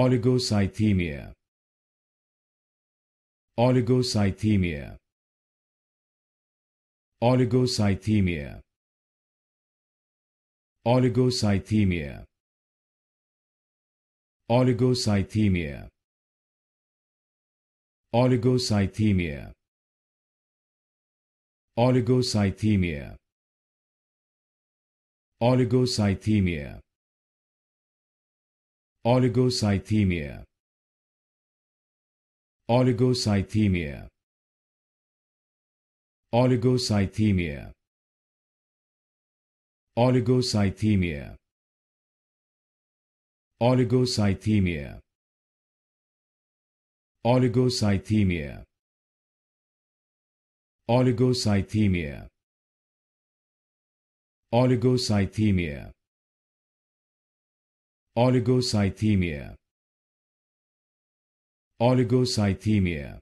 oligocythemia oligocythemia oligocythemia oligocythemia oligocythemia oligocythemia oligocythemia oligocythemia oligocythemia oligocythemia oligocythemia oligocythemia oligocythemia oligocythemia oligocythemia oligocythemia oligocythemia oligocythemia